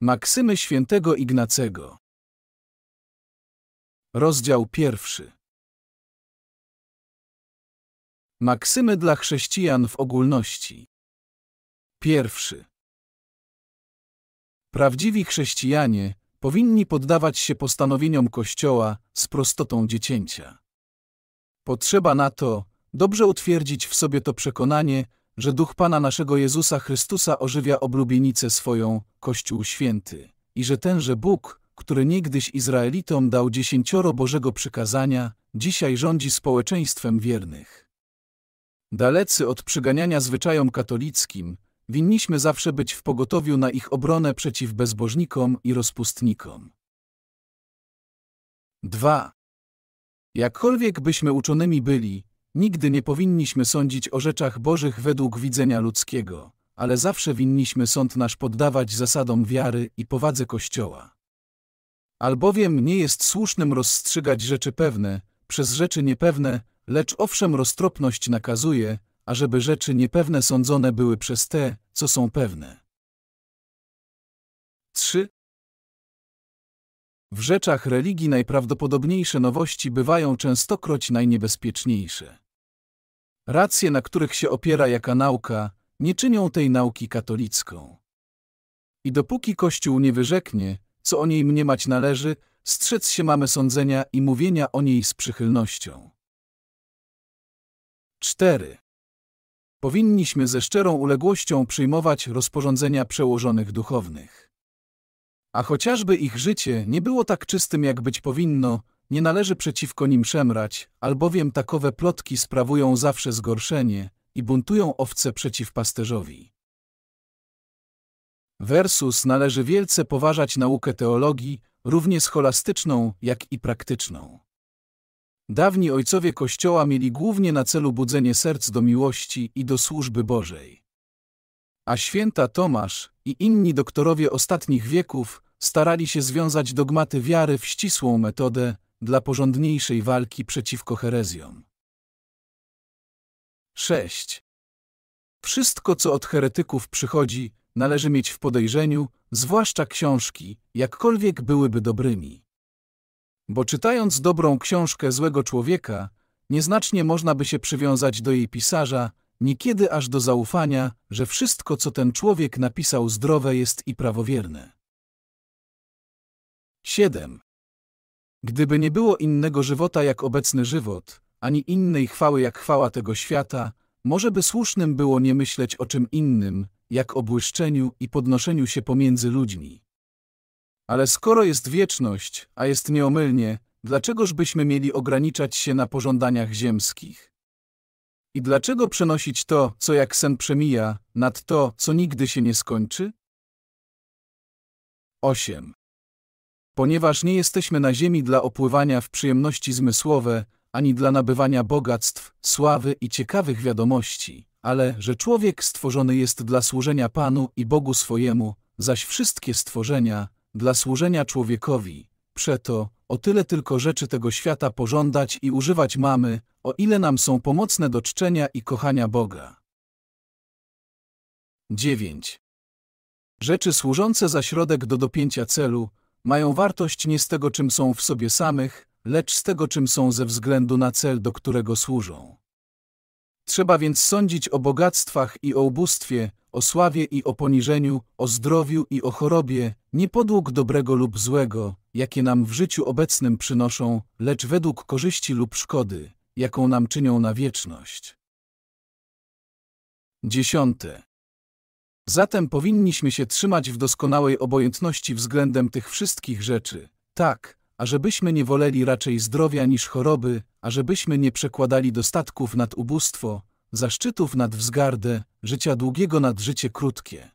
Maksymy świętego Ignacego Rozdział pierwszy Maksymy dla chrześcijan w ogólności Pierwszy Prawdziwi chrześcijanie powinni poddawać się postanowieniom Kościoła z prostotą dziecięcia. Potrzeba na to dobrze utwierdzić w sobie to przekonanie, że Duch Pana naszego Jezusa Chrystusa ożywia oblubienicę swoją, Kościół Święty, i że tenże Bóg, który niegdyś Izraelitom dał dziesięcioro Bożego przykazania, dzisiaj rządzi społeczeństwem wiernych. Dalecy od przyganiania zwyczajom katolickim, winniśmy zawsze być w pogotowiu na ich obronę przeciw bezbożnikom i rozpustnikom. 2. Jakkolwiek byśmy uczonymi byli, Nigdy nie powinniśmy sądzić o rzeczach bożych według widzenia ludzkiego, ale zawsze winniśmy sąd nasz poddawać zasadom wiary i powadze Kościoła. Albowiem nie jest słusznym rozstrzygać rzeczy pewne przez rzeczy niepewne, lecz owszem roztropność nakazuje, ażeby rzeczy niepewne sądzone były przez te, co są pewne. 3. W rzeczach religii najprawdopodobniejsze nowości bywają częstokroć najniebezpieczniejsze. Racje, na których się opiera jaka nauka, nie czynią tej nauki katolicką. I dopóki Kościół nie wyrzeknie, co o niej mniemać należy, strzec się mamy sądzenia i mówienia o niej z przychylnością. 4. Powinniśmy ze szczerą uległością przyjmować rozporządzenia przełożonych duchownych. A chociażby ich życie nie było tak czystym, jak być powinno, nie należy przeciwko nim szemrać, albowiem takowe plotki sprawują zawsze zgorszenie i buntują owce przeciw pasterzowi. Versus należy wielce poważać naukę teologii, równie scholastyczną, jak i praktyczną. Dawni ojcowie Kościoła mieli głównie na celu budzenie serc do miłości i do służby Bożej. A święta Tomasz i inni doktorowie ostatnich wieków starali się związać dogmaty wiary w ścisłą metodę dla porządniejszej walki przeciwko herezjom. 6. Wszystko, co od heretyków przychodzi, należy mieć w podejrzeniu, zwłaszcza książki, jakkolwiek byłyby dobrymi. Bo czytając dobrą książkę złego człowieka, nieznacznie można by się przywiązać do jej pisarza, niekiedy aż do zaufania, że wszystko, co ten człowiek napisał zdrowe jest i prawowierne. 7. Gdyby nie było innego żywota jak obecny żywot, ani innej chwały jak chwała tego świata, może by słusznym było nie myśleć o czym innym, jak o błyszczeniu i podnoszeniu się pomiędzy ludźmi. Ale skoro jest wieczność, a jest nieomylnie, dlaczegoż byśmy mieli ograniczać się na pożądaniach ziemskich? I dlaczego przenosić to, co jak sen przemija, nad to, co nigdy się nie skończy? 8. Ponieważ nie jesteśmy na ziemi dla opływania w przyjemności zmysłowe, ani dla nabywania bogactw, sławy i ciekawych wiadomości, ale że człowiek stworzony jest dla służenia Panu i Bogu swojemu, zaś wszystkie stworzenia dla służenia człowiekowi. Przeto o tyle tylko rzeczy tego świata pożądać i używać mamy, o ile nam są pomocne do czczenia i kochania Boga. 9. Rzeczy służące za środek do dopięcia celu, mają wartość nie z tego, czym są w sobie samych, lecz z tego, czym są ze względu na cel, do którego służą. Trzeba więc sądzić o bogactwach i o ubóstwie, o sławie i o poniżeniu, o zdrowiu i o chorobie, nie podług dobrego lub złego, jakie nam w życiu obecnym przynoszą, lecz według korzyści lub szkody, jaką nam czynią na wieczność. Dziesiąte. Zatem powinniśmy się trzymać w doskonałej obojętności względem tych wszystkich rzeczy. Tak, ażebyśmy nie woleli raczej zdrowia niż choroby, ażebyśmy nie przekładali dostatków nad ubóstwo, zaszczytów nad wzgardę, życia długiego nad życie krótkie.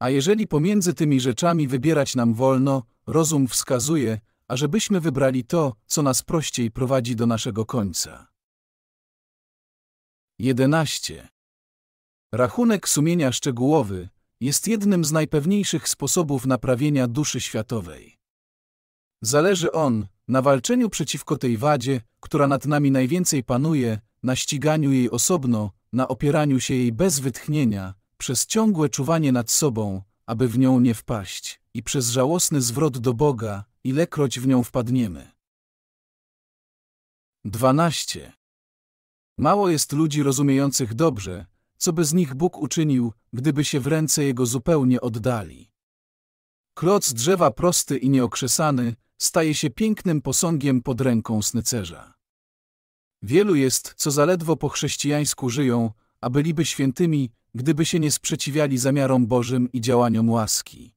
A jeżeli pomiędzy tymi rzeczami wybierać nam wolno, rozum wskazuje, ażebyśmy wybrali to, co nas prościej prowadzi do naszego końca. 11. Rachunek sumienia szczegółowy jest jednym z najpewniejszych sposobów naprawienia duszy światowej. Zależy on na walczeniu przeciwko tej wadzie, która nad nami najwięcej panuje, na ściganiu jej osobno, na opieraniu się jej bez wytchnienia, przez ciągłe czuwanie nad sobą, aby w nią nie wpaść, i przez żałosny zwrot do Boga, ilekroć w nią wpadniemy. 12. Mało jest ludzi rozumiejących dobrze, co by z nich Bóg uczynił, gdyby się w ręce Jego zupełnie oddali. Kloc drzewa prosty i nieokrzesany staje się pięknym posągiem pod ręką snycerza. Wielu jest, co zaledwo po chrześcijańsku żyją, a byliby świętymi, gdyby się nie sprzeciwiali zamiarom Bożym i działaniom łaski.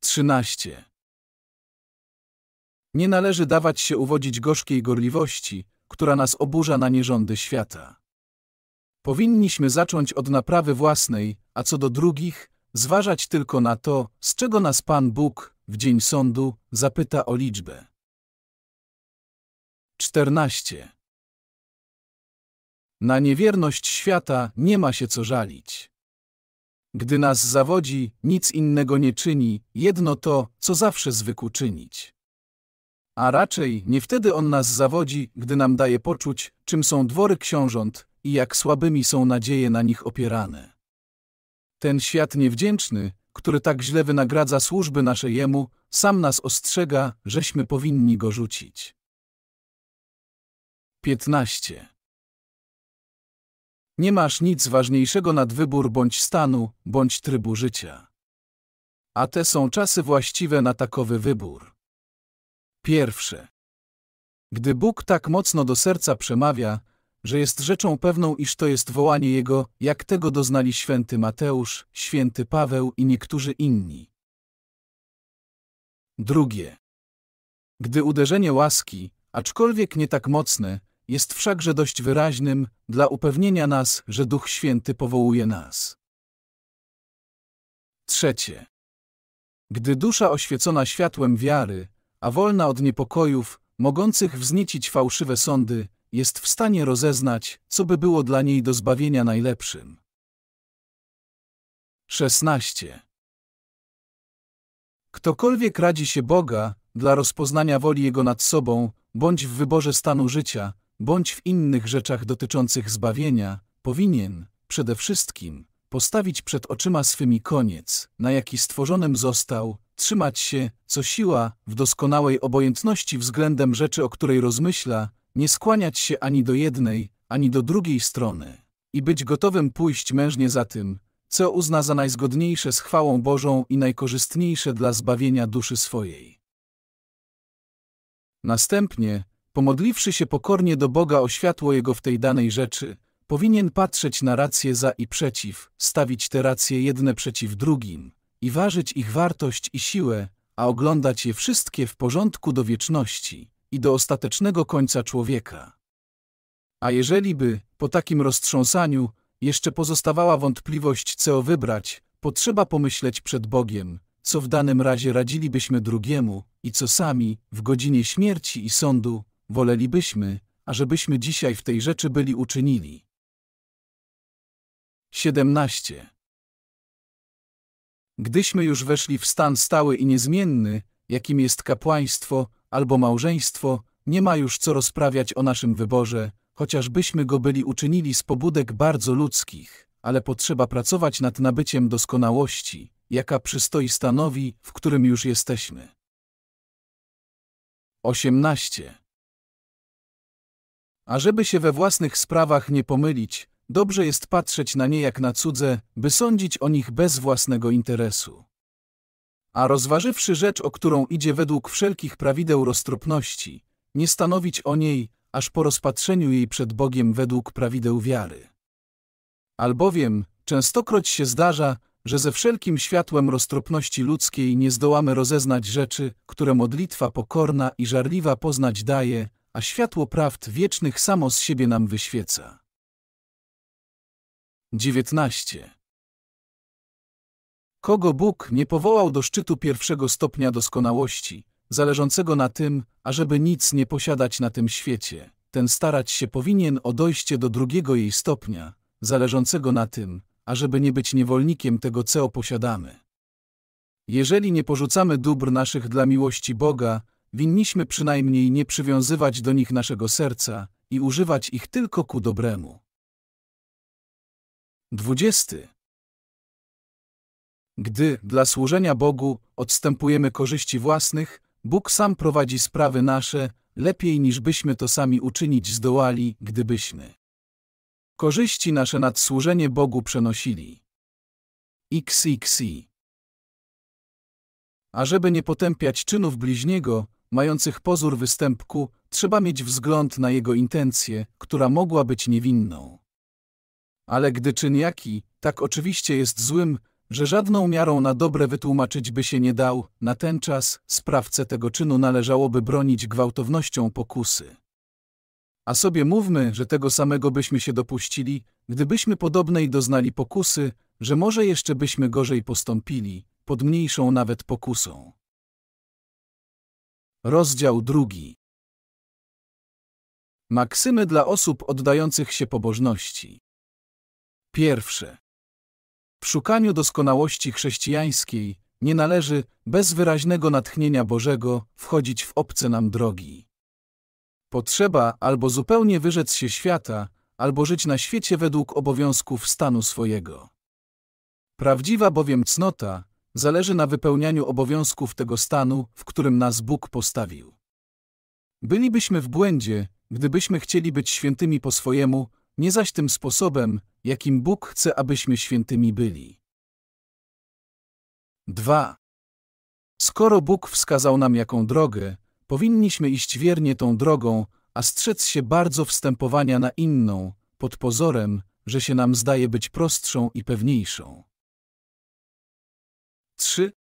13. Nie należy dawać się uwodzić gorzkiej gorliwości, która nas oburza na nierządy świata. Powinniśmy zacząć od naprawy własnej, a co do drugich, zważać tylko na to, z czego nas Pan Bóg, w dzień sądu, zapyta o liczbę. 14. Na niewierność świata nie ma się co żalić. Gdy nas zawodzi, nic innego nie czyni, jedno to, co zawsze zwykł czynić. A raczej nie wtedy on nas zawodzi, gdy nam daje poczuć, czym są dwory książąt, i jak słabymi są nadzieje na nich opierane. Ten świat niewdzięczny, który tak źle wynagradza służby nasze jemu, sam nas ostrzega, żeśmy powinni go rzucić. 15. Nie masz nic ważniejszego nad wybór bądź stanu, bądź trybu życia. A te są czasy właściwe na takowy wybór. Pierwsze. Gdy Bóg tak mocno do serca przemawia, że jest rzeczą pewną, iż to jest wołanie Jego, jak tego doznali święty Mateusz, święty Paweł i niektórzy inni. Drugie. Gdy uderzenie łaski, aczkolwiek nie tak mocne, jest wszakże dość wyraźnym dla upewnienia nas, że Duch Święty powołuje nas. Trzecie. Gdy dusza oświecona światłem wiary, a wolna od niepokojów, mogących wzniecić fałszywe sądy, jest w stanie rozeznać, co by było dla niej do zbawienia najlepszym. 16. Ktokolwiek radzi się Boga dla rozpoznania woli Jego nad sobą, bądź w wyborze stanu życia, bądź w innych rzeczach dotyczących zbawienia, powinien, przede wszystkim, postawić przed oczyma swymi koniec, na jaki stworzonym został, trzymać się, co siła, w doskonałej obojętności względem rzeczy, o której rozmyśla, nie skłaniać się ani do jednej, ani do drugiej strony i być gotowym pójść mężnie za tym, co uzna za najzgodniejsze z chwałą Bożą i najkorzystniejsze dla zbawienia duszy swojej. Następnie, pomodliwszy się pokornie do Boga o światło Jego w tej danej rzeczy, powinien patrzeć na racje za i przeciw, stawić te racje jedne przeciw drugim i ważyć ich wartość i siłę, a oglądać je wszystkie w porządku do wieczności i do ostatecznego końca człowieka. A jeżeli by, po takim roztrząsaniu, jeszcze pozostawała wątpliwość, co wybrać, potrzeba pomyśleć przed Bogiem, co w danym razie radzilibyśmy drugiemu i co sami, w godzinie śmierci i sądu, wolelibyśmy, ażebyśmy dzisiaj w tej rzeczy byli uczynili. 17. Gdyśmy już weszli w stan stały i niezmienny, jakim jest kapłaństwo, albo małżeństwo, nie ma już co rozprawiać o naszym wyborze, chociażbyśmy go byli uczynili z pobudek bardzo ludzkich, ale potrzeba pracować nad nabyciem doskonałości, jaka przystoi stanowi, w którym już jesteśmy. 18. A żeby się we własnych sprawach nie pomylić, dobrze jest patrzeć na nie jak na cudze, by sądzić o nich bez własnego interesu. A rozważywszy rzecz, o którą idzie według wszelkich prawideł roztropności, nie stanowić o niej, aż po rozpatrzeniu jej przed Bogiem według prawideł wiary. Albowiem, częstokroć się zdarza, że ze wszelkim światłem roztropności ludzkiej nie zdołamy rozeznać rzeczy, które modlitwa pokorna i żarliwa poznać daje, a światło prawd wiecznych samo z siebie nam wyświeca. 19. Kogo Bóg nie powołał do szczytu pierwszego stopnia doskonałości, zależącego na tym, ażeby nic nie posiadać na tym świecie, ten starać się powinien o dojście do drugiego jej stopnia, zależącego na tym, ażeby nie być niewolnikiem tego, co posiadamy. Jeżeli nie porzucamy dóbr naszych dla miłości Boga, winniśmy przynajmniej nie przywiązywać do nich naszego serca i używać ich tylko ku dobremu. 20. Gdy dla służenia Bogu odstępujemy korzyści własnych, Bóg sam prowadzi sprawy nasze, lepiej niż byśmy to sami uczynić zdołali, gdybyśmy korzyści nasze nad służenie Bogu przenosili. XXI żeby nie potępiać czynów bliźniego, mających pozór występku, trzeba mieć wzgląd na jego intencję, która mogła być niewinną. Ale gdy czyn jaki, tak oczywiście jest złym, że żadną miarą na dobre wytłumaczyć by się nie dał, na ten czas sprawcę tego czynu należałoby bronić gwałtownością pokusy. A sobie mówmy, że tego samego byśmy się dopuścili, gdybyśmy podobnej doznali pokusy, że może jeszcze byśmy gorzej postąpili, pod mniejszą nawet pokusą. Rozdział drugi. Maksymy dla osób oddających się pobożności. Pierwsze. W szukaniu doskonałości chrześcijańskiej nie należy, bez wyraźnego natchnienia Bożego, wchodzić w obce nam drogi. Potrzeba albo zupełnie wyrzec się świata, albo żyć na świecie według obowiązków stanu swojego. Prawdziwa bowiem cnota zależy na wypełnianiu obowiązków tego stanu, w którym nas Bóg postawił. Bylibyśmy w błędzie, gdybyśmy chcieli być świętymi po swojemu, nie zaś tym sposobem, jakim Bóg chce, abyśmy świętymi byli. 2. Skoro Bóg wskazał nam jaką drogę, powinniśmy iść wiernie tą drogą, a strzec się bardzo wstępowania na inną, pod pozorem, że się nam zdaje być prostszą i pewniejszą. 3.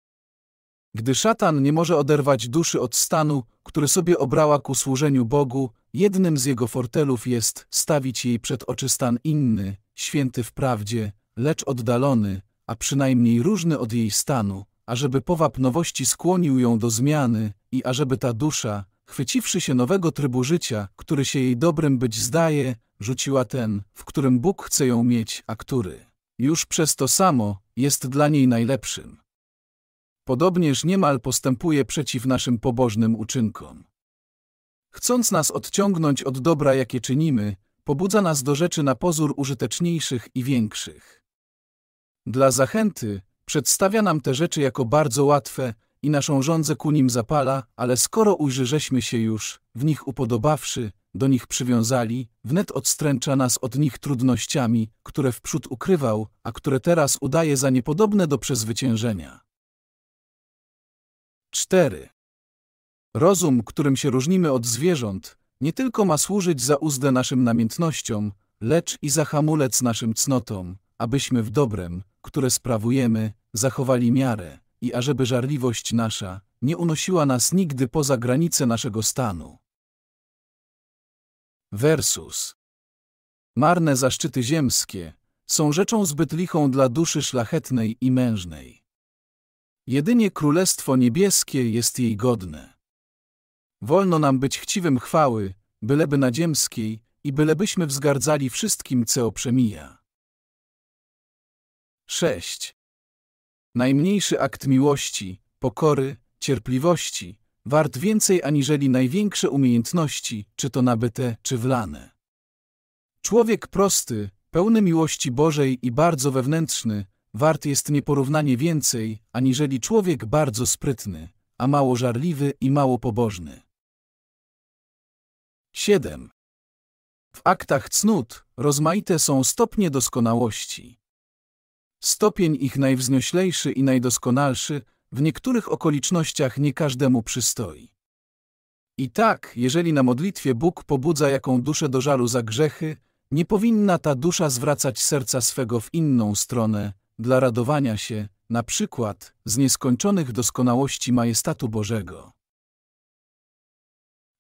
Gdy szatan nie może oderwać duszy od stanu, który sobie obrała ku służeniu Bogu, Jednym z jego fortelów jest stawić jej przed oczy stan inny, święty wprawdzie, lecz oddalony, a przynajmniej różny od jej stanu, ażeby powab nowości skłonił ją do zmiany i ażeby ta dusza, chwyciwszy się nowego trybu życia, który się jej dobrym być zdaje, rzuciła ten, w którym Bóg chce ją mieć, a który już przez to samo jest dla niej najlepszym. Podobnież niemal postępuje przeciw naszym pobożnym uczynkom. Chcąc nas odciągnąć od dobra, jakie czynimy, pobudza nas do rzeczy na pozór użyteczniejszych i większych. Dla zachęty przedstawia nam te rzeczy jako bardzo łatwe i naszą rządzę ku nim zapala, ale skoro żeśmy się już, w nich upodobawszy, do nich przywiązali, wnet odstręcza nas od nich trudnościami, które wprzód ukrywał, a które teraz udaje za niepodobne do przezwyciężenia. 4. Rozum, którym się różnimy od zwierząt, nie tylko ma służyć za uzdę naszym namiętnościom, lecz i za hamulec naszym cnotom, abyśmy w dobrem, które sprawujemy, zachowali miarę i ażeby żarliwość nasza nie unosiła nas nigdy poza granice naszego stanu. Versus. Marne zaszczyty ziemskie są rzeczą zbyt lichą dla duszy szlachetnej i mężnej. Jedynie Królestwo Niebieskie jest jej godne. Wolno nam być chciwym chwały, byleby nadziemskiej, i bylebyśmy wzgardzali wszystkim, co przemija. 6. Najmniejszy akt miłości, pokory, cierpliwości, wart więcej aniżeli największe umiejętności, czy to nabyte, czy wlane. Człowiek prosty, pełny miłości Bożej i bardzo wewnętrzny, wart jest nieporównanie więcej, aniżeli człowiek bardzo sprytny, a mało żarliwy i mało pobożny. 7. W aktach cnót rozmaite są stopnie doskonałości. Stopień ich najwznioślejszy i najdoskonalszy w niektórych okolicznościach nie każdemu przystoi. I tak, jeżeli na modlitwie Bóg pobudza jaką duszę do żalu za grzechy, nie powinna ta dusza zwracać serca swego w inną stronę, dla radowania się, na przykład, z nieskończonych doskonałości majestatu Bożego.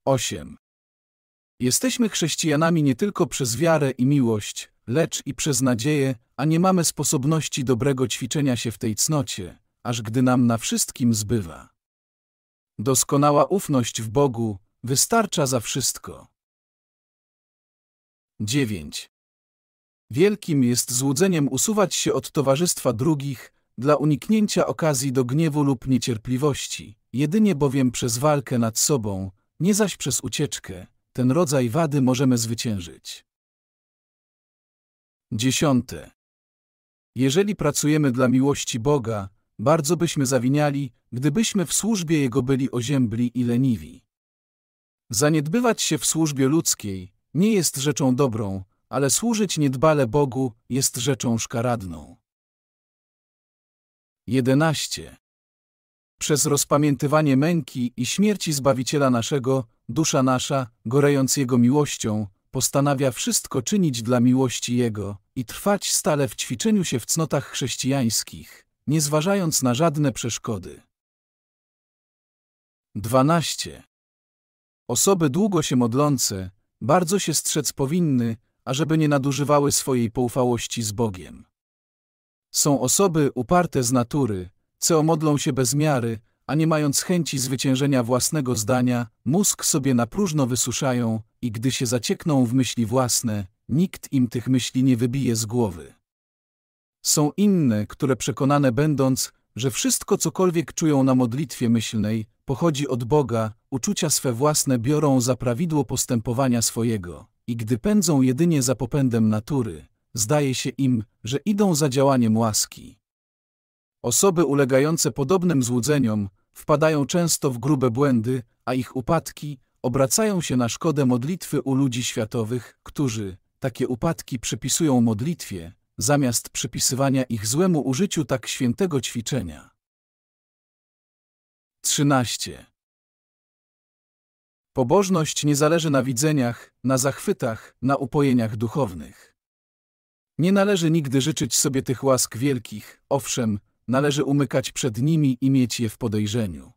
8. Jesteśmy chrześcijanami nie tylko przez wiarę i miłość, lecz i przez nadzieję, a nie mamy sposobności dobrego ćwiczenia się w tej cnocie, aż gdy nam na wszystkim zbywa. Doskonała ufność w Bogu wystarcza za wszystko. 9. Wielkim jest złudzeniem usuwać się od towarzystwa drugich dla uniknięcia okazji do gniewu lub niecierpliwości, jedynie bowiem przez walkę nad sobą, nie zaś przez ucieczkę, ten rodzaj wady możemy zwyciężyć. Dziesiąte. Jeżeli pracujemy dla miłości Boga, bardzo byśmy zawiniali, gdybyśmy w służbie Jego byli oziębli i leniwi. Zaniedbywać się w służbie ludzkiej nie jest rzeczą dobrą, ale służyć niedbale Bogu jest rzeczą szkaradną. 11. Przez rozpamiętywanie męki i śmierci Zbawiciela naszego Dusza nasza, gorejąc Jego miłością, postanawia wszystko czynić dla miłości Jego i trwać stale w ćwiczeniu się w cnotach chrześcijańskich, nie zważając na żadne przeszkody. 12. Osoby długo się modlące, bardzo się strzec powinny, ażeby nie nadużywały swojej poufałości z Bogiem. Są osoby uparte z natury, co modlą się bez miary, a nie mając chęci zwyciężenia własnego zdania, mózg sobie na próżno wysuszają i gdy się zaciekną w myśli własne, nikt im tych myśli nie wybije z głowy. Są inne, które przekonane będąc, że wszystko cokolwiek czują na modlitwie myślnej, pochodzi od Boga, uczucia swe własne biorą za prawidło postępowania swojego i gdy pędzą jedynie za popędem natury, zdaje się im, że idą za działaniem łaski. Osoby ulegające podobnym złudzeniom wpadają często w grube błędy, a ich upadki obracają się na szkodę modlitwy u ludzi światowych, którzy takie upadki przypisują modlitwie, zamiast przypisywania ich złemu użyciu tak świętego ćwiczenia. 13. Pobożność nie zależy na widzeniach, na zachwytach, na upojeniach duchownych. Nie należy nigdy życzyć sobie tych łask wielkich, owszem, należy umykać przed nimi i mieć je w podejrzeniu.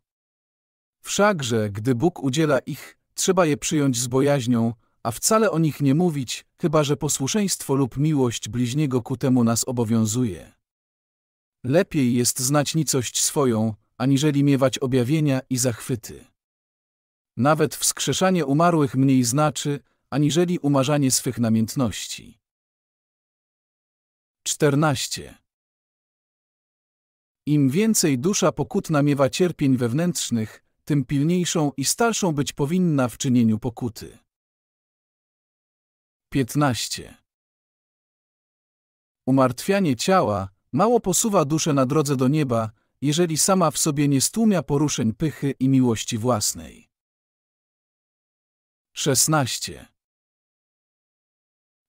Wszakże, gdy Bóg udziela ich, trzeba je przyjąć z bojaźnią, a wcale o nich nie mówić, chyba że posłuszeństwo lub miłość bliźniego ku temu nas obowiązuje. Lepiej jest znać nicość swoją, aniżeli miewać objawienia i zachwyty. Nawet wskrzeszanie umarłych mniej znaczy, aniżeli umarzanie swych namiętności. 14. Im więcej dusza pokutna miewa cierpień wewnętrznych, tym pilniejszą i starszą być powinna w czynieniu pokuty. 15. Umartwianie ciała mało posuwa duszę na drodze do nieba, jeżeli sama w sobie nie stłumia poruszeń pychy i miłości własnej. 16.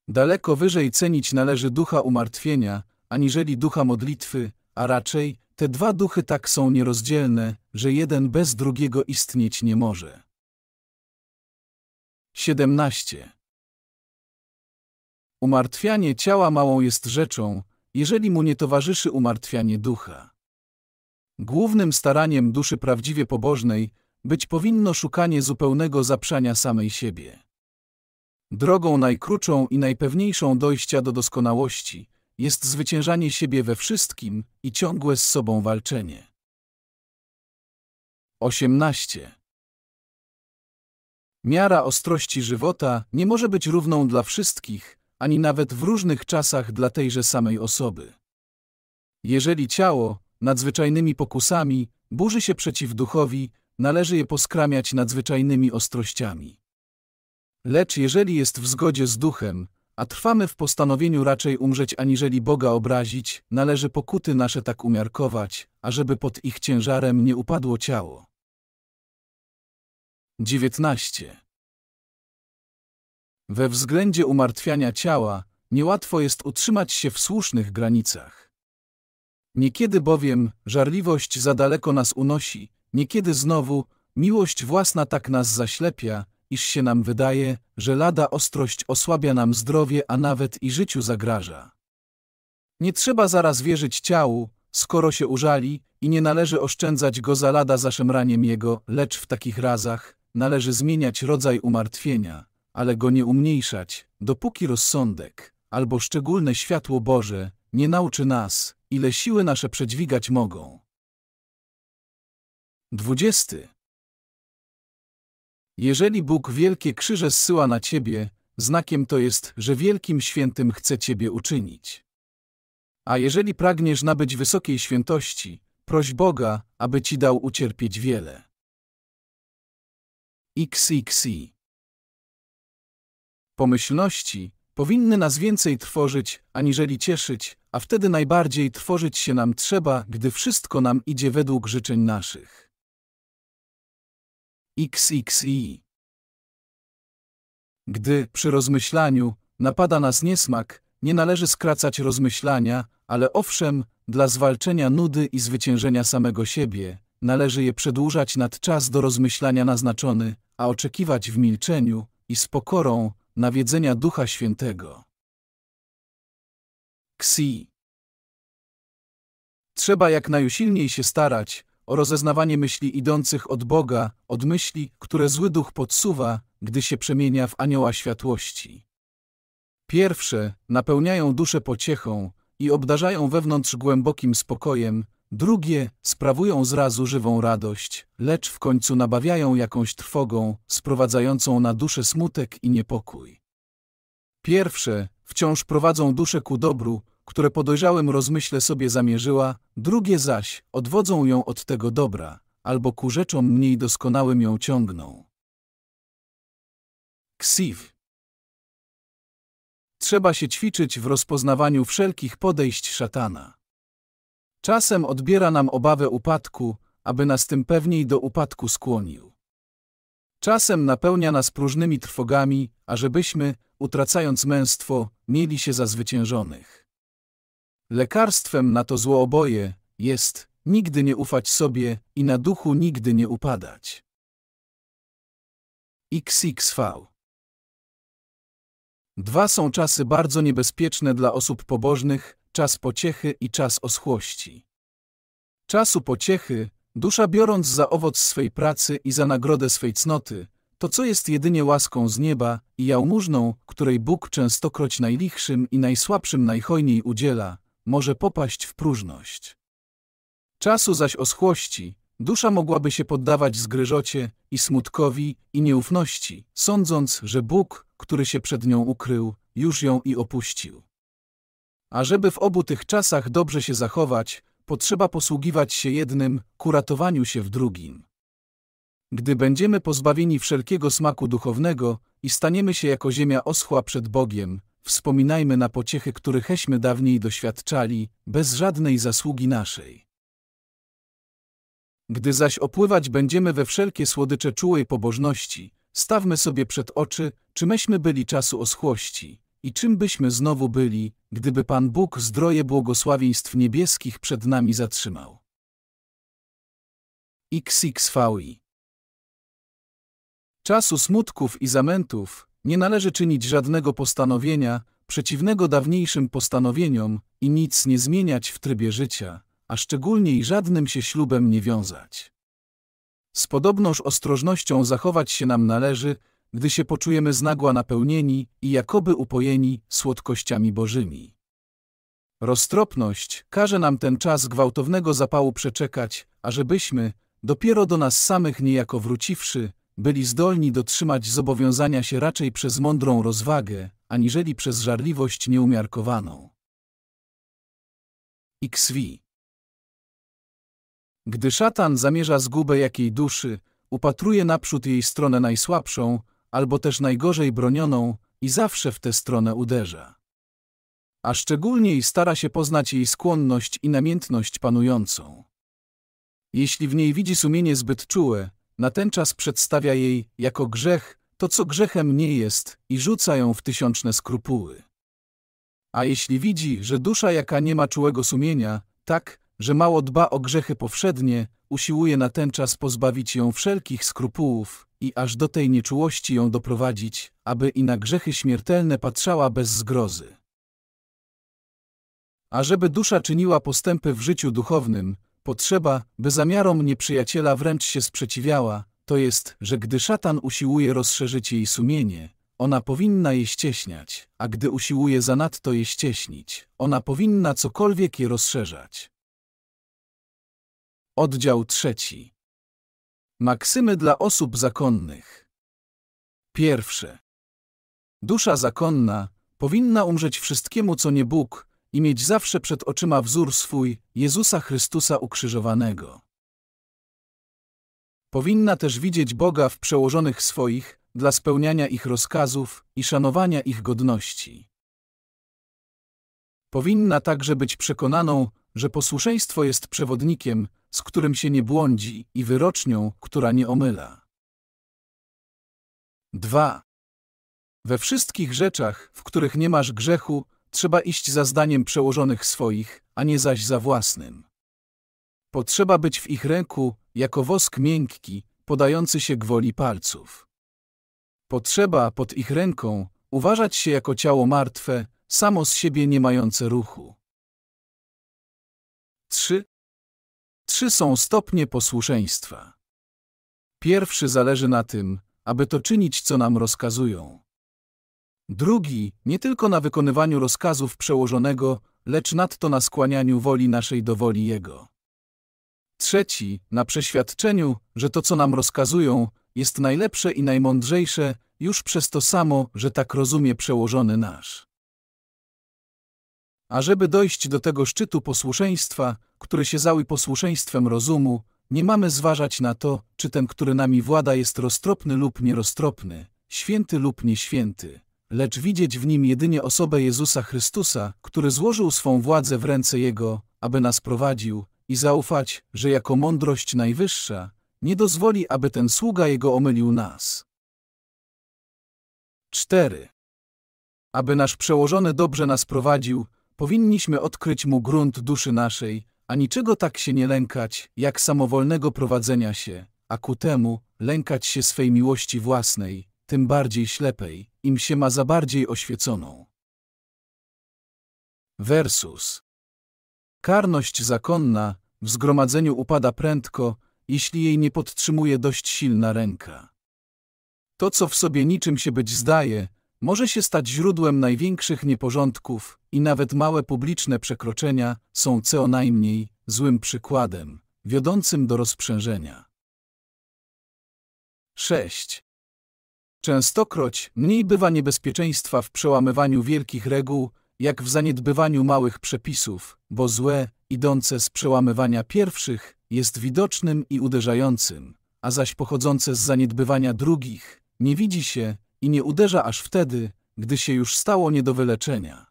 Daleko wyżej cenić należy ducha umartwienia, aniżeli ducha modlitwy, a raczej te dwa duchy tak są nierozdzielne, że jeden bez drugiego istnieć nie może. 17. Umartwianie ciała małą jest rzeczą, jeżeli mu nie towarzyszy umartwianie ducha. Głównym staraniem duszy prawdziwie pobożnej być powinno szukanie zupełnego zaprzania samej siebie. Drogą najkrótszą i najpewniejszą dojścia do doskonałości jest zwyciężanie siebie we wszystkim i ciągłe z sobą walczenie. 18. Miara ostrości żywota nie może być równą dla wszystkich, ani nawet w różnych czasach dla tejże samej osoby. Jeżeli ciało, nadzwyczajnymi pokusami, burzy się przeciw duchowi, należy je poskramiać nadzwyczajnymi ostrościami. Lecz jeżeli jest w zgodzie z duchem, a trwamy w postanowieniu raczej umrzeć aniżeli Boga obrazić, należy pokuty nasze tak umiarkować, ażeby pod ich ciężarem nie upadło ciało. 19. We względzie umartwiania ciała, niełatwo jest utrzymać się w słusznych granicach. Niekiedy bowiem żarliwość za daleko nas unosi, niekiedy znowu miłość własna tak nas zaślepia, iż się nam wydaje, że lada ostrość osłabia nam zdrowie, a nawet i życiu zagraża. Nie trzeba zaraz wierzyć ciału, skoro się użali i nie należy oszczędzać go za lada zaszemraniem jego, lecz w takich razach należy zmieniać rodzaj umartwienia, ale go nie umniejszać, dopóki rozsądek albo szczególne światło Boże nie nauczy nas, ile siły nasze przedźwigać mogą. 20. Jeżeli Bóg wielkie krzyże zsyła na ciebie, znakiem to jest, że wielkim świętym chce ciebie uczynić. A jeżeli pragniesz nabyć wysokiej świętości, proś Boga, aby ci dał ucierpieć wiele. XXI Pomyślności powinny nas więcej trwożyć, aniżeli cieszyć, a wtedy najbardziej trwożyć się nam trzeba, gdy wszystko nam idzie według życzeń naszych. XXI. Gdy, przy rozmyślaniu, napada nas niesmak, nie należy skracać rozmyślania, ale owszem, dla zwalczenia nudy i zwyciężenia samego siebie, należy je przedłużać nad czas do rozmyślania naznaczony, a oczekiwać w milczeniu i z pokorą nawiedzenia Ducha Świętego. XI. Trzeba jak najusilniej się starać, o rozeznawanie myśli idących od Boga, od myśli, które zły duch podsuwa, gdy się przemienia w anioła światłości. Pierwsze napełniają duszę pociechą i obdarzają wewnątrz głębokim spokojem, drugie sprawują zrazu żywą radość, lecz w końcu nabawiają jakąś trwogą, sprowadzającą na duszę smutek i niepokój. Pierwsze wciąż prowadzą duszę ku dobru, które po dojrzałym rozmyśle sobie zamierzyła, drugie zaś odwodzą ją od tego dobra, albo ku rzeczom mniej doskonałym ją ciągną. Ksiw Trzeba się ćwiczyć w rozpoznawaniu wszelkich podejść szatana. Czasem odbiera nam obawę upadku, aby nas tym pewniej do upadku skłonił. Czasem napełnia nas próżnymi trwogami, ażebyśmy, utracając męstwo, mieli się za zwyciężonych. Lekarstwem na to zło oboje jest nigdy nie ufać sobie i na duchu nigdy nie upadać. XXV Dwa są czasy bardzo niebezpieczne dla osób pobożnych, czas pociechy i czas oschłości. Czasu pociechy, dusza biorąc za owoc swej pracy i za nagrodę swej cnoty, to co jest jedynie łaską z nieba i jałmużną, której Bóg częstokroć najlichszym i najsłabszym najhojniej udziela, może popaść w próżność. Czasu zaś oschłości, dusza mogłaby się poddawać zgryżocie i smutkowi i nieufności, sądząc, że Bóg, który się przed nią ukrył, już ją i opuścił. A żeby w obu tych czasach dobrze się zachować, potrzeba posługiwać się jednym, kuratowaniu się w drugim. Gdy będziemy pozbawieni wszelkiego smaku duchownego i staniemy się jako ziemia oschła przed Bogiem, wspominajmy na pociechy, którycheśmy dawniej doświadczali, bez żadnej zasługi naszej. Gdy zaś opływać będziemy we wszelkie słodycze czułej pobożności, stawmy sobie przed oczy, czy myśmy byli czasu oschłości i czym byśmy znowu byli, gdyby Pan Bóg zdroje błogosławieństw niebieskich przed nami zatrzymał. XXVI Czasu smutków i zamętów, nie należy czynić żadnego postanowienia przeciwnego dawniejszym postanowieniom i nic nie zmieniać w trybie życia, a szczególnie i żadnym się ślubem nie wiązać. Z podobnąż ostrożnością zachować się nam należy, gdy się poczujemy znagła napełnieni i jakoby upojeni słodkościami bożymi. Roztropność każe nam ten czas gwałtownego zapału przeczekać, ażebyśmy, dopiero do nas samych niejako wróciwszy, byli zdolni dotrzymać zobowiązania się raczej przez mądrą rozwagę, aniżeli przez żarliwość nieumiarkowaną. XV. Gdy szatan zamierza zgubę jakiej duszy, upatruje naprzód jej stronę najsłabszą, albo też najgorzej bronioną i zawsze w tę stronę uderza. A szczególniej stara się poznać jej skłonność i namiętność panującą. Jeśli w niej widzi sumienie zbyt czułe, natenczas przedstawia jej jako grzech to, co grzechem nie jest i rzuca ją w tysiączne skrupuły. A jeśli widzi, że dusza, jaka nie ma czułego sumienia, tak, że mało dba o grzechy powszednie, usiłuje natenczas pozbawić ją wszelkich skrupułów i aż do tej nieczułości ją doprowadzić, aby i na grzechy śmiertelne patrzała bez zgrozy. A żeby dusza czyniła postępy w życiu duchownym, Potrzeba, by zamiarom nieprzyjaciela wręcz się sprzeciwiała, to jest, że gdy szatan usiłuje rozszerzyć jej sumienie, ona powinna je ścieśniać, a gdy usiłuje zanadto je ścieśnić, ona powinna cokolwiek je rozszerzać. Oddział trzeci. Maksymy dla osób zakonnych. Pierwsze. Dusza zakonna powinna umrzeć wszystkiemu, co nie Bóg, i mieć zawsze przed oczyma wzór swój, Jezusa Chrystusa ukrzyżowanego. Powinna też widzieć Boga w przełożonych swoich, dla spełniania ich rozkazów i szanowania ich godności. Powinna także być przekonaną, że posłuszeństwo jest przewodnikiem, z którym się nie błądzi i wyrocznią, która nie omyla. 2. We wszystkich rzeczach, w których nie masz grzechu, Trzeba iść za zdaniem przełożonych swoich, a nie zaś za własnym. Potrzeba być w ich ręku, jako wosk miękki, podający się gwoli palców. Potrzeba pod ich ręką uważać się jako ciało martwe, samo z siebie nie mające ruchu. 3. Trzy są stopnie posłuszeństwa. Pierwszy zależy na tym, aby to czynić, co nam rozkazują. Drugi, nie tylko na wykonywaniu rozkazów przełożonego, lecz nadto na skłanianiu woli naszej do woli Jego. Trzeci, na przeświadczeniu, że to, co nam rozkazują, jest najlepsze i najmądrzejsze, już przez to samo, że tak rozumie przełożony nasz. A żeby dojść do tego szczytu posłuszeństwa, który się zały posłuszeństwem rozumu, nie mamy zważać na to, czy ten, który nami włada, jest roztropny lub nieroztropny, święty lub nieświęty lecz widzieć w nim jedynie osobę Jezusa Chrystusa, który złożył swą władzę w ręce Jego, aby nas prowadził, i zaufać, że jako mądrość najwyższa nie dozwoli, aby ten sługa Jego omylił nas. 4. Aby nasz przełożony dobrze nas prowadził, powinniśmy odkryć Mu grunt duszy naszej, a niczego tak się nie lękać, jak samowolnego prowadzenia się, a ku temu lękać się swej miłości własnej, tym bardziej ślepej, im się ma za bardziej oświeconą. Versus. Karność zakonna w zgromadzeniu upada prędko, jeśli jej nie podtrzymuje dość silna ręka. To, co w sobie niczym się być zdaje, może się stać źródłem największych nieporządków i nawet małe publiczne przekroczenia są co najmniej złym przykładem, wiodącym do rozprzężenia. 6. Częstokroć mniej bywa niebezpieczeństwa w przełamywaniu wielkich reguł, jak w zaniedbywaniu małych przepisów, bo złe, idące z przełamywania pierwszych, jest widocznym i uderzającym, a zaś pochodzące z zaniedbywania drugich, nie widzi się i nie uderza aż wtedy, gdy się już stało nie do wyleczenia.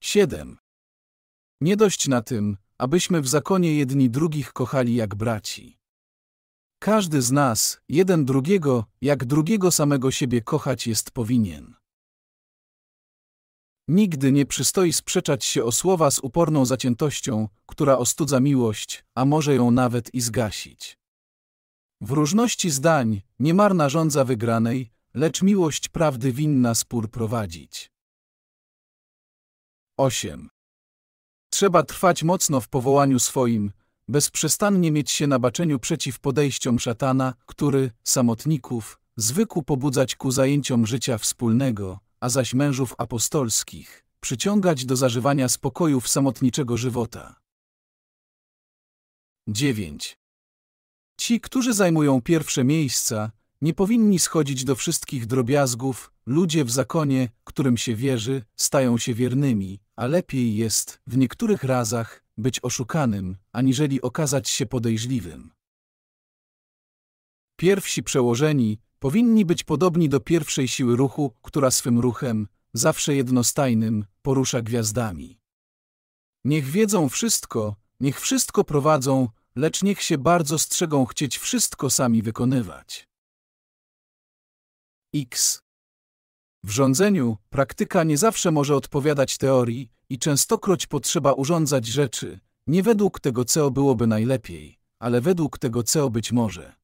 7. Nie dość na tym, abyśmy w zakonie jedni drugich kochali jak braci. Każdy z nas, jeden drugiego, jak drugiego samego siebie kochać jest powinien. Nigdy nie przystoi sprzeczać się o słowa z uporną zaciętością, która ostudza miłość, a może ją nawet i zgasić. W różności zdań niemarna żądza wygranej, lecz miłość prawdy winna spór prowadzić. 8. Trzeba trwać mocno w powołaniu swoim, bezprzestannie mieć się na baczeniu przeciw podejściom szatana, który, samotników, zwykł pobudzać ku zajęciom życia wspólnego, a zaś mężów apostolskich, przyciągać do zażywania spokojów samotniczego żywota. 9. Ci, którzy zajmują pierwsze miejsca, nie powinni schodzić do wszystkich drobiazgów, ludzie w zakonie, którym się wierzy, stają się wiernymi, a lepiej jest, w niektórych razach, być oszukanym, aniżeli okazać się podejrzliwym. Pierwsi przełożeni powinni być podobni do pierwszej siły ruchu, która swym ruchem, zawsze jednostajnym, porusza gwiazdami. Niech wiedzą wszystko, niech wszystko prowadzą, lecz niech się bardzo strzegą chcieć wszystko sami wykonywać. X. W rządzeniu praktyka nie zawsze może odpowiadać teorii i częstokroć potrzeba urządzać rzeczy, nie według tego, co byłoby najlepiej, ale według tego, co być może.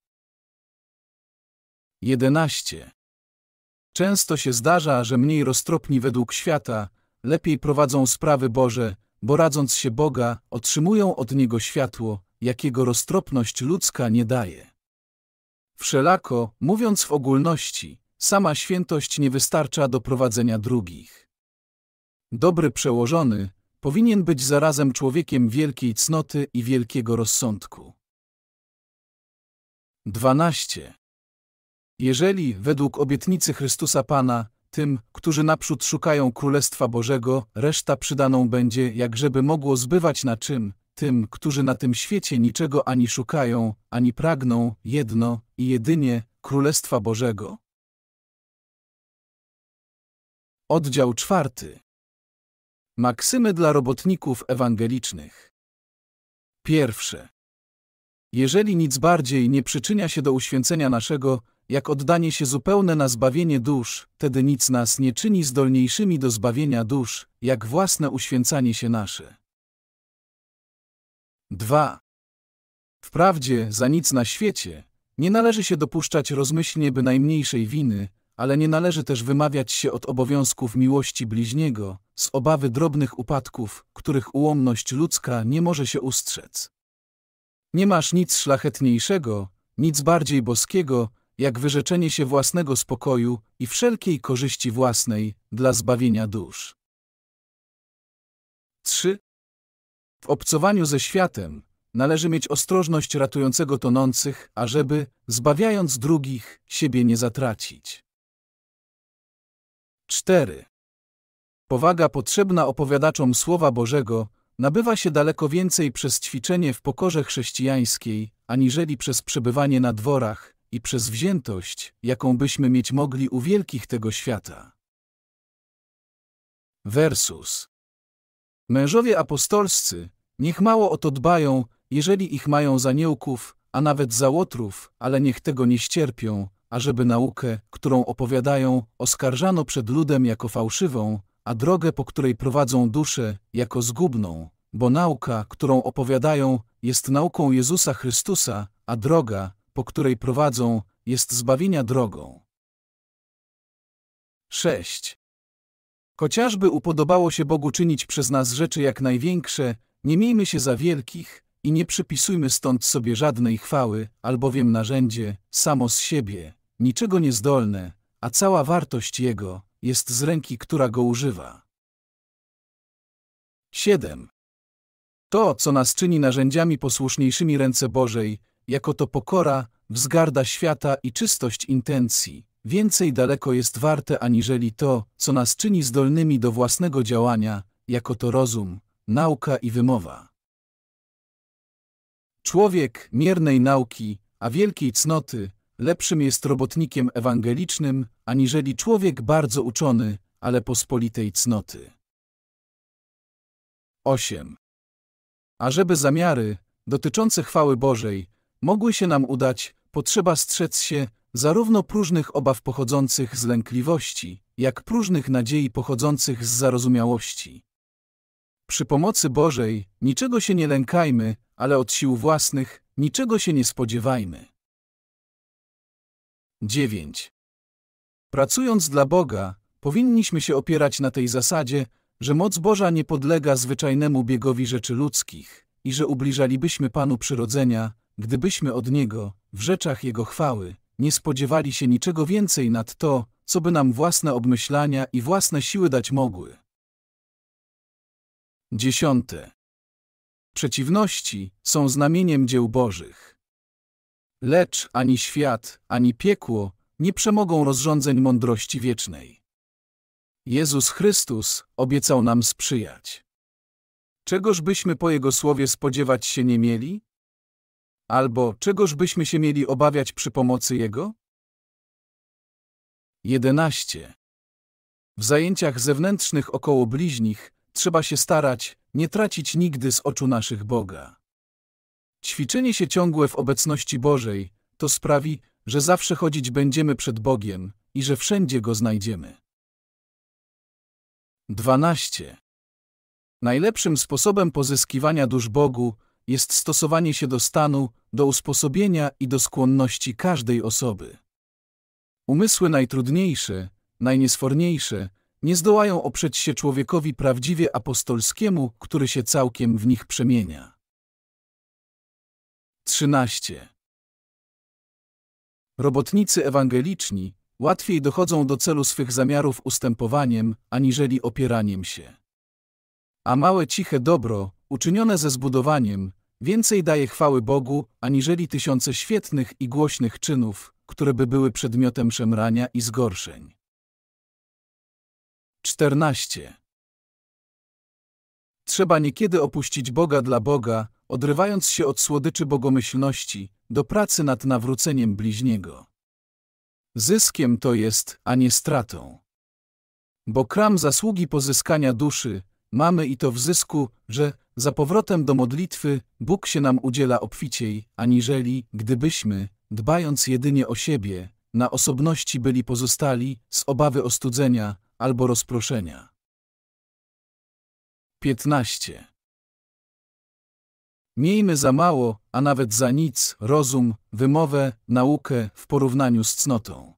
11. Często się zdarza, że mniej roztropni według świata lepiej prowadzą sprawy Boże, bo radząc się Boga, otrzymują od Niego światło, jakiego roztropność ludzka nie daje. Wszelako, mówiąc w ogólności, Sama świętość nie wystarcza do prowadzenia drugich. Dobry przełożony powinien być zarazem człowiekiem wielkiej cnoty i wielkiego rozsądku. 12. Jeżeli, według obietnicy Chrystusa Pana, tym, którzy naprzód szukają Królestwa Bożego, reszta przydaną będzie, jak żeby mogło zbywać na czym, tym, którzy na tym świecie niczego ani szukają, ani pragną, jedno i jedynie Królestwa Bożego, Oddział czwarty. Maksymy dla robotników ewangelicznych. Pierwsze. Jeżeli nic bardziej nie przyczynia się do uświęcenia naszego, jak oddanie się zupełne na zbawienie dusz, wtedy nic nas nie czyni zdolniejszymi do zbawienia dusz, jak własne uświęcanie się nasze. 2. Wprawdzie, za nic na świecie, nie należy się dopuszczać rozmyślnie bynajmniejszej winy, ale nie należy też wymawiać się od obowiązków miłości bliźniego, z obawy drobnych upadków, których ułomność ludzka nie może się ustrzec. Nie masz nic szlachetniejszego, nic bardziej boskiego, jak wyrzeczenie się własnego spokoju i wszelkiej korzyści własnej dla zbawienia dusz. 3. W obcowaniu ze światem należy mieć ostrożność ratującego tonących, ażeby, zbawiając drugich, siebie nie zatracić. 4. Powaga potrzebna opowiadaczom Słowa Bożego nabywa się daleko więcej przez ćwiczenie w pokorze chrześcijańskiej, aniżeli przez przebywanie na dworach i przez wziętość, jaką byśmy mieć mogli u wielkich tego świata. Versus. Mężowie apostolscy, niech mało o to dbają, jeżeli ich mają za niełków, a nawet za łotrów, ale niech tego nie ścierpią, ażeby naukę, którą opowiadają, oskarżano przed ludem jako fałszywą, a drogę, po której prowadzą duszę, jako zgubną, bo nauka, którą opowiadają, jest nauką Jezusa Chrystusa, a droga, po której prowadzą, jest zbawienia drogą. 6. Chociażby upodobało się Bogu czynić przez nas rzeczy jak największe, nie miejmy się za wielkich, i nie przypisujmy stąd sobie żadnej chwały, albowiem narzędzie, samo z siebie, niczego niezdolne, a cała wartość jego jest z ręki, która go używa. 7. To, co nas czyni narzędziami posłuszniejszymi ręce Bożej, jako to pokora, wzgarda świata i czystość intencji, więcej daleko jest warte aniżeli to, co nas czyni zdolnymi do własnego działania, jako to rozum, nauka i wymowa. Człowiek miernej nauki, a wielkiej cnoty, lepszym jest robotnikiem ewangelicznym, aniżeli człowiek bardzo uczony, ale pospolitej cnoty. 8. żeby zamiary, dotyczące chwały Bożej, mogły się nam udać, potrzeba strzec się zarówno próżnych obaw pochodzących z lękliwości, jak próżnych nadziei pochodzących z zarozumiałości. Przy pomocy Bożej niczego się nie lękajmy, ale od sił własnych niczego się nie spodziewajmy. 9. Pracując dla Boga, powinniśmy się opierać na tej zasadzie, że moc Boża nie podlega zwyczajnemu biegowi rzeczy ludzkich i że ubliżalibyśmy Panu przyrodzenia, gdybyśmy od Niego, w rzeczach Jego chwały, nie spodziewali się niczego więcej nad to, co by nam własne obmyślania i własne siły dać mogły. 10. Przeciwności są znamieniem dzieł Bożych. Lecz ani świat, ani piekło nie przemogą rozrządzeń mądrości wiecznej. Jezus Chrystus obiecał nam sprzyjać. Czegoż byśmy po Jego słowie spodziewać się nie mieli? Albo czegoż byśmy się mieli obawiać przy pomocy Jego? 11. W zajęciach zewnętrznych około bliźnich trzeba się starać, nie tracić nigdy z oczu naszych Boga. Ćwiczenie się ciągłe w obecności Bożej to sprawi, że zawsze chodzić będziemy przed Bogiem i że wszędzie Go znajdziemy. 12. Najlepszym sposobem pozyskiwania dusz Bogu jest stosowanie się do stanu, do usposobienia i do skłonności każdej osoby. Umysły najtrudniejsze, najniesforniejsze, nie zdołają oprzeć się człowiekowi prawdziwie apostolskiemu, który się całkiem w nich przemienia. 13. Robotnicy ewangeliczni łatwiej dochodzą do celu swych zamiarów ustępowaniem, aniżeli opieraniem się. A małe ciche dobro, uczynione ze zbudowaniem, więcej daje chwały Bogu, aniżeli tysiące świetnych i głośnych czynów, które by były przedmiotem szemrania i zgorszeń. 14. Trzeba niekiedy opuścić Boga dla Boga, odrywając się od słodyczy bogomyślności, do pracy nad nawróceniem bliźniego. Zyskiem to jest, a nie stratą. Bo kram zasługi pozyskania duszy, mamy i to w zysku, że za powrotem do modlitwy Bóg się nam udziela obficiej, aniżeli gdybyśmy, dbając jedynie o siebie, na osobności byli pozostali, z obawy ostudzenia, albo rozproszenia. 15. Miejmy za mało, a nawet za nic, rozum, wymowę, naukę w porównaniu z cnotą.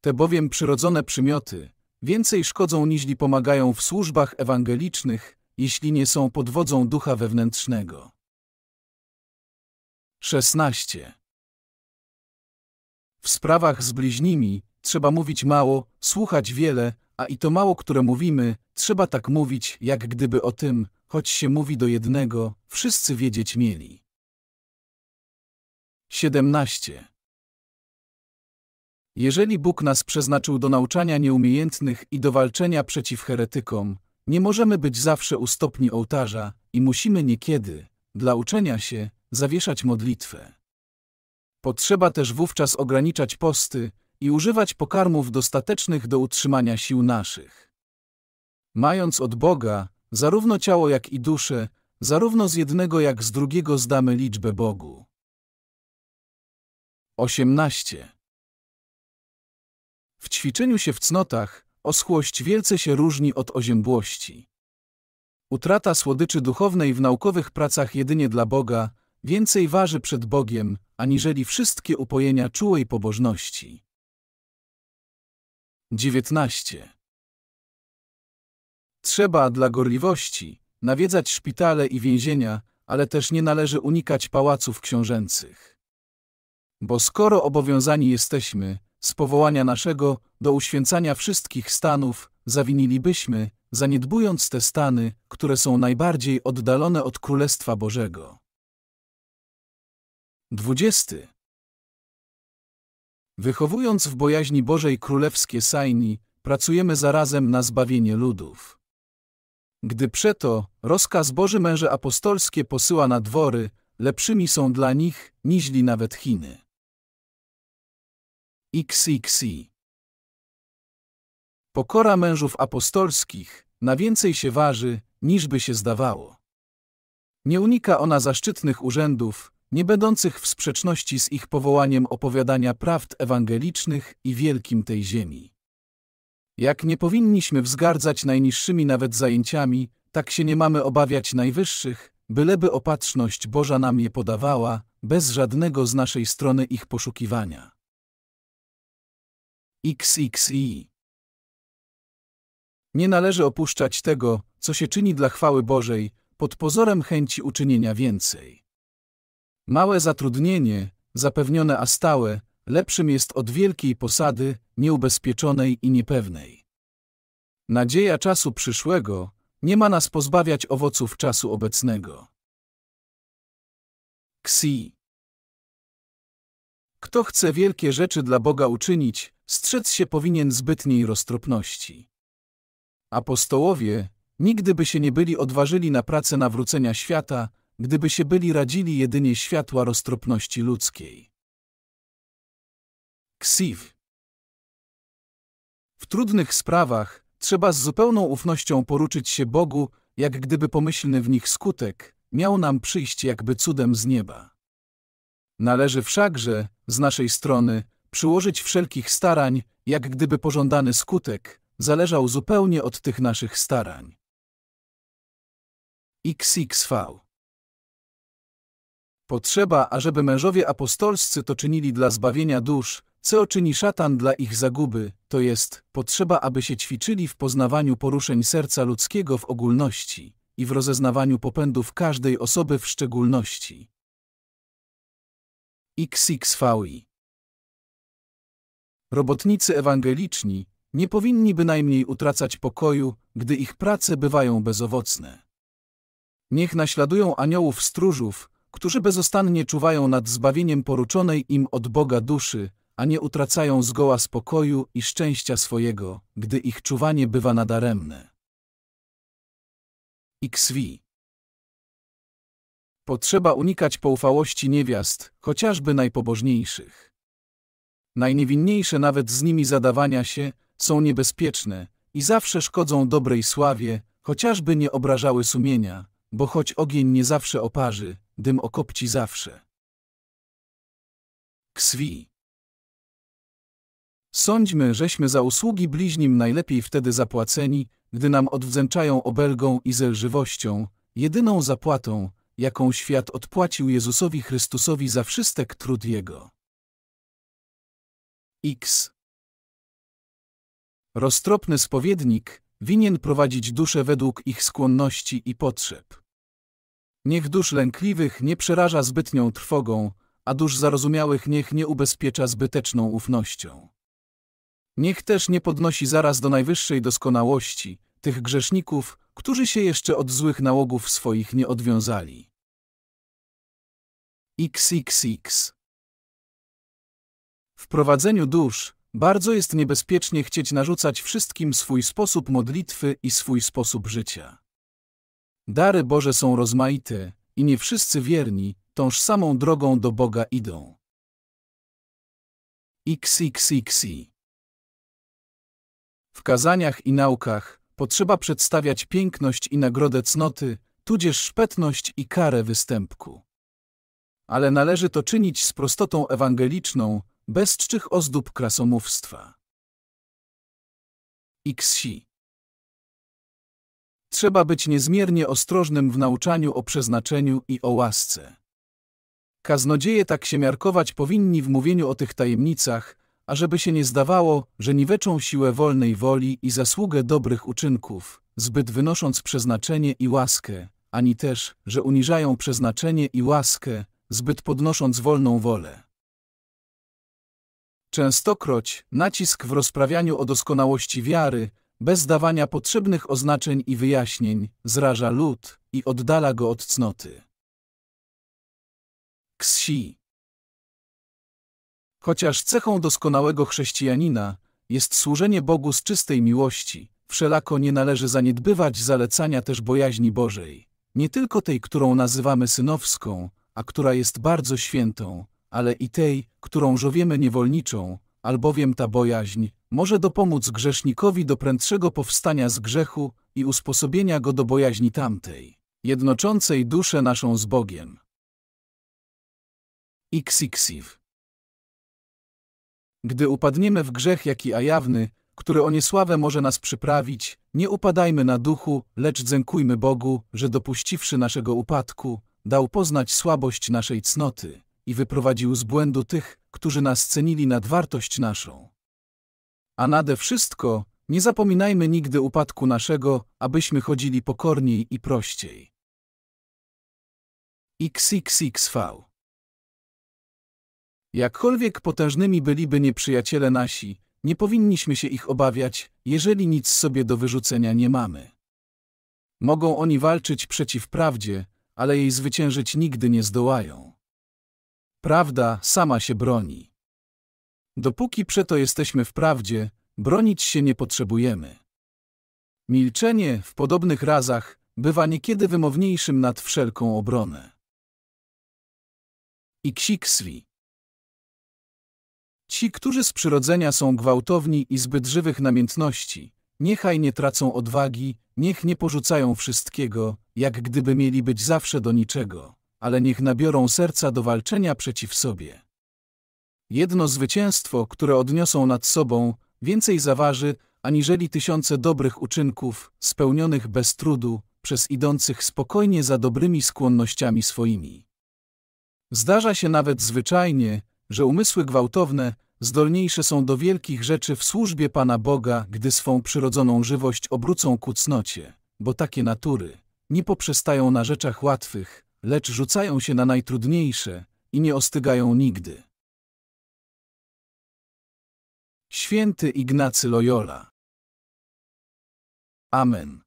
Te bowiem przyrodzone przymioty więcej szkodzą niźli pomagają w służbach ewangelicznych, jeśli nie są podwodzą ducha wewnętrznego. 16. W sprawach z bliźnimi trzeba mówić mało, słuchać wiele, a i to mało, które mówimy, trzeba tak mówić, jak gdyby o tym, choć się mówi do jednego, wszyscy wiedzieć mieli. 17. Jeżeli Bóg nas przeznaczył do nauczania nieumiejętnych i do walczenia przeciw heretykom, nie możemy być zawsze u stopni ołtarza i musimy niekiedy, dla uczenia się, zawieszać modlitwę. Potrzeba też wówczas ograniczać posty, i używać pokarmów dostatecznych do utrzymania sił naszych. Mając od Boga, zarówno ciało jak i duszę, zarówno z jednego jak z drugiego zdamy liczbę Bogu. 18. W ćwiczeniu się w cnotach oschłość wielce się różni od oziębłości. Utrata słodyczy duchownej w naukowych pracach jedynie dla Boga więcej waży przed Bogiem, aniżeli wszystkie upojenia czułej pobożności. 19. Trzeba dla gorliwości nawiedzać szpitale i więzienia, ale też nie należy unikać pałaców książęcych. Bo skoro obowiązani jesteśmy, z powołania naszego, do uświęcania wszystkich stanów, zawinilibyśmy, zaniedbując te stany, które są najbardziej oddalone od Królestwa Bożego. 20. Wychowując w bojaźni Bożej królewskie sajni, pracujemy zarazem na zbawienie ludów. Gdy przeto rozkaz Boży męże apostolskie posyła na dwory, lepszymi są dla nich, niźli nawet Chiny. XXI Pokora mężów apostolskich na więcej się waży, niż by się zdawało. Nie unika ona zaszczytnych urzędów, nie będących w sprzeczności z ich powołaniem opowiadania prawd ewangelicznych i wielkim tej ziemi. Jak nie powinniśmy wzgardzać najniższymi nawet zajęciami, tak się nie mamy obawiać najwyższych, byleby opatrzność Boża nam je podawała, bez żadnego z naszej strony ich poszukiwania. XXI Nie należy opuszczać tego, co się czyni dla chwały Bożej, pod pozorem chęci uczynienia więcej. Małe zatrudnienie, zapewnione a stałe, lepszym jest od wielkiej posady, nieubezpieczonej i niepewnej. Nadzieja czasu przyszłego nie ma nas pozbawiać owoców czasu obecnego. Ksi. Kto chce wielkie rzeczy dla Boga uczynić, strzec się powinien zbytniej roztropności. Apostołowie nigdy by się nie byli odważyli na pracę nawrócenia świata, gdyby się byli radzili jedynie światła roztropności ludzkiej. Ksiv. W trudnych sprawach trzeba z zupełną ufnością poruczyć się Bogu, jak gdyby pomyślny w nich skutek miał nam przyjść jakby cudem z nieba. Należy wszakże, z naszej strony, przyłożyć wszelkich starań, jak gdyby pożądany skutek zależał zupełnie od tych naszych starań. XXV Potrzeba, ażeby mężowie apostolscy to czynili dla zbawienia dusz, co czyni szatan dla ich zaguby, to jest, potrzeba, aby się ćwiczyli w poznawaniu poruszeń serca ludzkiego w ogólności i w rozeznawaniu popędów każdej osoby w szczególności. XXVI Robotnicy ewangeliczni nie powinni bynajmniej utracać pokoju, gdy ich prace bywają bezowocne. Niech naśladują aniołów stróżów, którzy bezostannie czuwają nad zbawieniem poruczonej im od Boga duszy, a nie utracają zgoła spokoju i szczęścia swojego, gdy ich czuwanie bywa nadaremne. XV Potrzeba unikać poufałości niewiast, chociażby najpobożniejszych. Najniewinniejsze nawet z nimi zadawania się są niebezpieczne i zawsze szkodzą dobrej sławie, chociażby nie obrażały sumienia, bo choć ogień nie zawsze oparzy, dym okopci zawsze. Kswi. Sądźmy, żeśmy za usługi bliźnim najlepiej wtedy zapłaceni, gdy nam odwdzięczają obelgą i zelżywością, jedyną zapłatą, jaką świat odpłacił Jezusowi Chrystusowi za wszystek trud Jego. X. Roztropny spowiednik, winien prowadzić dusze według ich skłonności i potrzeb. Niech dusz lękliwych nie przeraża zbytnią trwogą, a dusz zarozumiałych niech nie ubezpiecza zbyteczną ufnością. Niech też nie podnosi zaraz do najwyższej doskonałości tych grzeszników, którzy się jeszcze od złych nałogów swoich nie odwiązali. XXX W prowadzeniu dusz bardzo jest niebezpiecznie chcieć narzucać wszystkim swój sposób modlitwy i swój sposób życia. Dary Boże są rozmaite i nie wszyscy wierni tąż samą drogą do Boga idą. XXXI W kazaniach i naukach potrzeba przedstawiać piękność i nagrodę cnoty, tudzież szpetność i karę występku. Ale należy to czynić z prostotą ewangeliczną, bez ozdób krasomówstwa. Xsi. Trzeba być niezmiernie ostrożnym w nauczaniu o przeznaczeniu i o łasce. Kaznodzieje tak się miarkować powinni w mówieniu o tych tajemnicach, ażeby się nie zdawało, że niweczą siłę wolnej woli i zasługę dobrych uczynków, zbyt wynosząc przeznaczenie i łaskę, ani też, że uniżają przeznaczenie i łaskę, zbyt podnosząc wolną wolę. Częstokroć nacisk w rozprawianiu o doskonałości wiary, bez dawania potrzebnych oznaczeń i wyjaśnień, zraża lud i oddala go od cnoty. Ksi Chociaż cechą doskonałego chrześcijanina jest służenie Bogu z czystej miłości, wszelako nie należy zaniedbywać zalecania też bojaźni Bożej, nie tylko tej, którą nazywamy synowską, a która jest bardzo świętą, ale i tej, którą żowiemy niewolniczą, albowiem ta bojaźń może dopomóc grzesznikowi do prędszego powstania z grzechu i usposobienia go do bojaźni tamtej, jednoczącej duszę naszą z Bogiem. XXIV Gdy upadniemy w grzech jaki ajawny, który o niesławę może nas przyprawić, nie upadajmy na duchu, lecz dzękujmy Bogu, że dopuściwszy naszego upadku, dał poznać słabość naszej cnoty i wyprowadził z błędu tych, którzy nas cenili nad wartość naszą. A nade wszystko, nie zapominajmy nigdy upadku naszego, abyśmy chodzili pokorniej i prościej. XXXV Jakkolwiek potężnymi byliby nieprzyjaciele nasi, nie powinniśmy się ich obawiać, jeżeli nic sobie do wyrzucenia nie mamy. Mogą oni walczyć przeciw prawdzie, ale jej zwyciężyć nigdy nie zdołają. Prawda sama się broni. Dopóki przeto jesteśmy w prawdzie, bronić się nie potrzebujemy. Milczenie w podobnych razach bywa niekiedy wymowniejszym nad wszelką obronę. Iksikswi. Ci, którzy z przyrodzenia są gwałtowni i zbyt żywych namiętności, niechaj nie tracą odwagi, niech nie porzucają wszystkiego, jak gdyby mieli być zawsze do niczego ale niech nabiorą serca do walczenia przeciw sobie. Jedno zwycięstwo, które odniosą nad sobą, więcej zaważy, aniżeli tysiące dobrych uczynków, spełnionych bez trudu, przez idących spokojnie za dobrymi skłonnościami swoimi. Zdarza się nawet zwyczajnie, że umysły gwałtowne, zdolniejsze są do wielkich rzeczy w służbie Pana Boga, gdy swą przyrodzoną żywość obrócą ku cnocie, bo takie natury nie poprzestają na rzeczach łatwych, lecz rzucają się na najtrudniejsze i nie ostygają nigdy. Święty Ignacy Loyola. Amen.